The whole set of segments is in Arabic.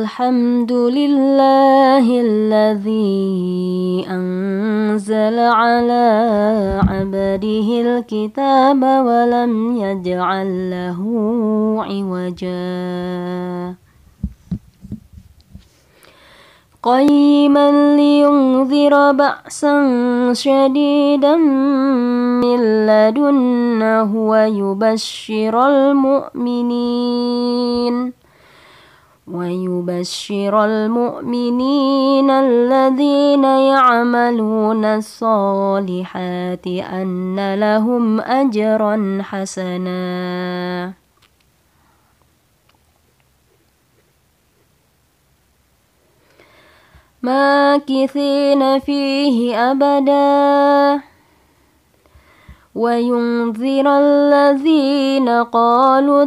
Alhamdulillahiillahi'inzaala'ala abbadikhilkitaba wal amnya ja'ala huwa'i waja koyi maliyung vira ba'asang swadidam mila dun na huwa'yubashyrol mu'mini. يبشر المؤمنين الذين يعملون الصالحات أن لهم أجرا حسنا ماكثين فيه أبدا وينذر الذين قالوا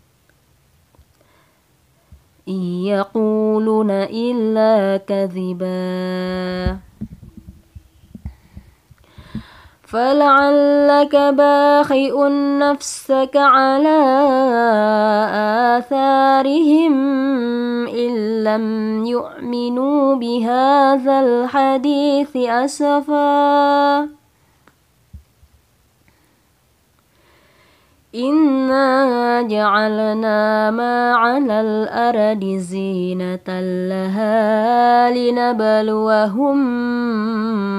إن يقولون إلا كذبا فلعلك باخئ نفسك على آثارهم إن لم يؤمنوا بهذا الحديث أسفا إِنَّا جعلنا ما على الأرض زينة لها لنبلوهم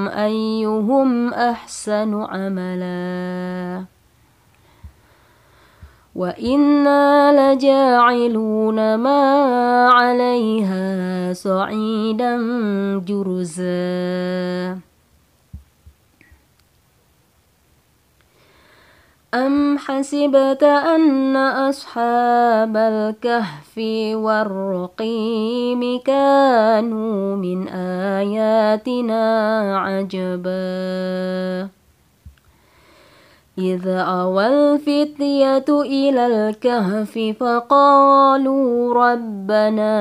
أيهم أحسن عملا وإنا لجاعلون ما عليها صعيدا جرزا أم حسبت أن أصحاب الكهف والرقيم كانوا من آياتنا عجبا إذ أوى الفتية إلى الكهف فقالوا ربنا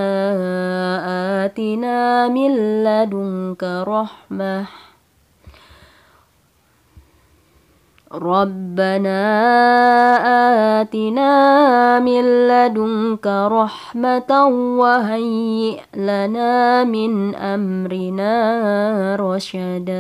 آتنا من لدنك رحمه ربنا آتنا من لدنك رحمة وهيئ لنا من أمرنا رشدا